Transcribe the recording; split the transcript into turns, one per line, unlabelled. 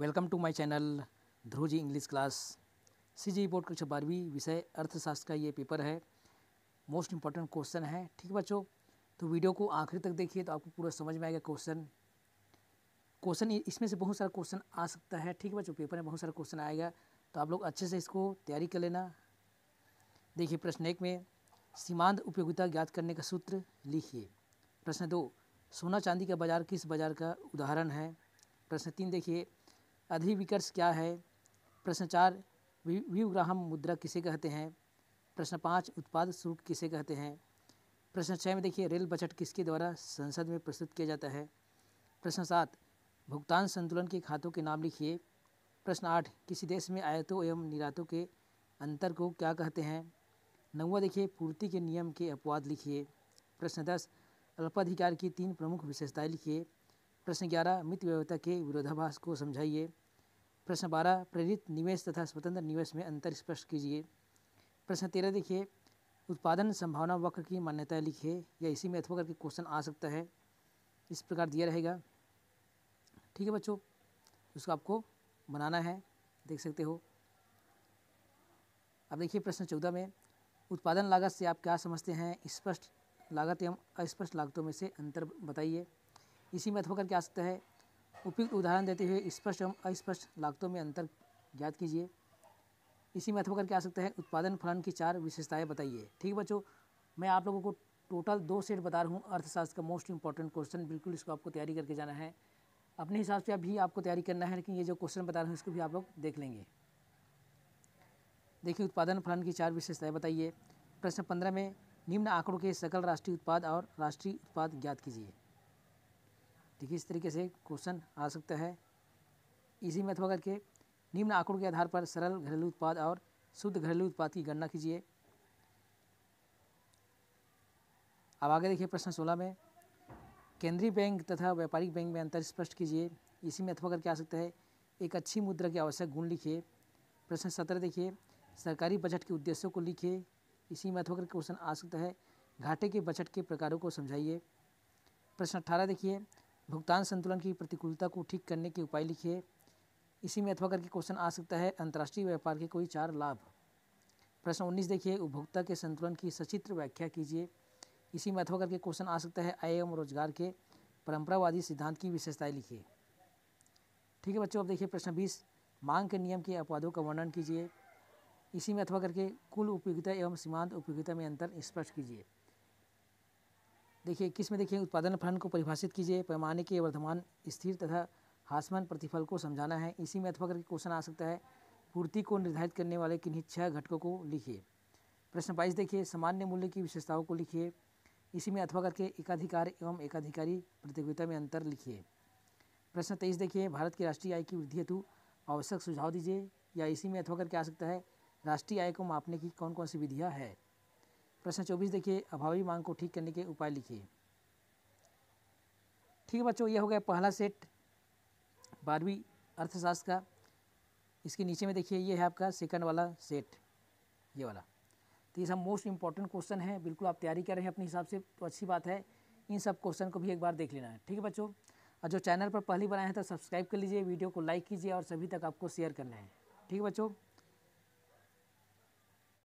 welcome to my channel Dhruv ji English class C G board कक्षा बारहवीं विषय अर्थशास्त्र का ये पेपर है मोस्ट इम्पॉर्टेंट क्वेश्चन है ठीक बच्चों तो वीडियो को आखिरी तक देखिए तो आपको पूरा समझ में आएगा क्वेश्चन क्वेश्चन इसमें से बहुत सारा क्वेश्चन आ सकता है ठीक है बच्चों पेपर में बहुत सारा क्वेश्चन आएगा तो आप लोग अच्छे से इसको तैयारी कर लेना देखिए प्रश्न एक में सीमांत उपयोगिता ज्ञात करने का सूत्र लिखिए प्रश्न दो सोना चांदी का बाजार किस बाजार का उदाहरण है प्रश्न तीन देखिए अधिविकर्ष क्या है प्रश्न चार व्यूग्राहम मुद्रा किसे कहते हैं प्रश्न पाँच उत्पाद शुल्क किसे कहते हैं प्रश्न छः में देखिए रेल बजट किसके द्वारा संसद में प्रस्तुत किया जाता है प्रश्न सात भुगतान संतुलन के खातों के नाम लिखिए प्रश्न आठ किसी देश में आयतों एवं निरातों के अंतर को क्या कहते हैं नौवा देखिए पूर्ति के नियम के अपवाद लिखिए प्रश्न दस अल्पाधिकार की तीन प्रमुख विशेषताएं लिखिए प्रश्न ग्यारह मित्र व्यवता के विरोधाभास को समझाइए प्रश्न बारह प्रेरित निवेश तथा स्वतंत्र निवेश में अंतर स्पष्ट कीजिए प्रश्न तेरह देखिए उत्पादन संभावना वक्र की मान्यता लिखिए या इसी में अथवा करके क्वेश्चन आ सकता है इस प्रकार दिया रहेगा ठीक है बच्चों उसको आपको बनाना है देख सकते हो अब देखिए प्रश्न चौदह में उत्पादन लागत से आप क्या समझते हैं स्पष्ट लागत एवं अस्पष्ट लागतों में से अंतर बताइए इसी में अथवा करके आ सकता है उपयुक्त उदाहरण देते हुए स्पष्ट एवं अस्पष्ट लागतों में अंतर ज्ञात कीजिए इसी में अथवा करके आ सकता है उत्पादन फलन की चार विशेषताएँ बताइए ठीक है बच्चों मैं आप लोगों को टोटल दो सेट बता रहा हूँ अर्थशास्त्र का मोस्ट इंपॉर्टेंट क्वेश्चन बिल्कुल इसको आपको तैयारी करके जाना है अपने हिसाब से अभी आपको तैयारी करना है लेकिन ये जो क्वेश्चन बता रहा हूँ इसको भी आप लोग देख लेंगे देखिए उत्पादन फलन की चार विशेषताएं बताइए प्रश्न पंद्रह में निम्न आंकड़ों के सकल राष्ट्रीय उत्पाद और राष्ट्रीय उत्पाद ज्ञात कीजिए देखिए इस तरीके से क्वेश्चन आ सकता है इसी मेथड करके निम्न आंकड़ों के आधार पर सरल घरेलू उत्पाद और शुद्ध घरेलू उत्पाद की गणना कीजिए अब आगे देखिए प्रश्न सोलह में केंद्रीय बैंक तथा व्यापारिक बैंक में अंतर स्पष्ट कीजिए इसी में अथवा करके आ सकता है एक अच्छी मुद्रा के आवश्यक गुण लिखिए प्रश्न सत्रह देखिए सरकारी बजट के उद्देश्यों को लिखिए इसी में अथवा करके क्वेश्चन आ सकता है घाटे के बजट के प्रकारों को समझाइए प्रश्न अठारह देखिए भुगतान संतुलन की प्रतिकूलता को ठीक करने के उपाय लिखिए इसी में अथवा करके क्वेश्चन आ सकता है अंतर्राष्ट्रीय व्यापार के कोई चार लाभ प्रश्न उन्नीस देखिए उपभोक्ता के संतुलन की सचित्र व्याख्या कीजिए इसी में अथवा करके क्वेश्चन आ सकता है आय एवं रोजगार के परंपरावादी सिद्धांत की विशेषताएं लिखिए ठीक है बच्चों अब देखिए प्रश्न बीस मांग के नियम के अपवादों का वर्णन कीजिए इसी में अथवा करके कुल उपयोगिता एवं सीमांत उपयोगिता में अंतर स्पष्ट कीजिए देखिए किस में देखिए उत्पादन फंड को परिभाषित कीजिए पैमाने के वर्धमान स्थिर तथा हासमान प्रतिफल को समझाना है इसी में अथवा करके क्वेश्चन आ सकता है पूर्ति को निर्धारित करने वाले किन्हीं छह घटकों को लिखिए प्रश्न बाईस देखिए सामान्य मूल्य की विशेषताओं को लिखिए इसी में अथवा करके एकाधिकार एवं एकाधिकारी प्रतियोगिता में अंतर लिखिए प्रश्न तेईस देखिए भारत की राष्ट्रीय आय की वृद्धि हेतु आवश्यक सुझाव दीजिए या इसी में अथवा करके आ सकता है राष्ट्रीय आय को मापने की कौन कौन सी विधियाँ है प्रश्न चौबीस देखिए अभावी मांग को ठीक करने के उपाय लिखिए ठीक है बच्चों यह हो गया पहला सेट बारहवीं अर्थशास्त्र का इसके नीचे में देखिए ये है आपका सेकंड वाला सेट ये वाला तो ये सब मोस्ट इंपॉर्टेंट क्वेश्चन है बिल्कुल आप तैयारी कर रहे हैं अपने हिसाब से तो अच्छी बात है इन सब क्वेश्चन को भी एक बार देख लेना है ठीक है बच्चों और जो चैनल पर पहली बार आए हैं तो सब्सक्राइब कर लीजिए वीडियो को लाइक कीजिए और सभी तक आपको शेयर करना है ठीक है बच्चों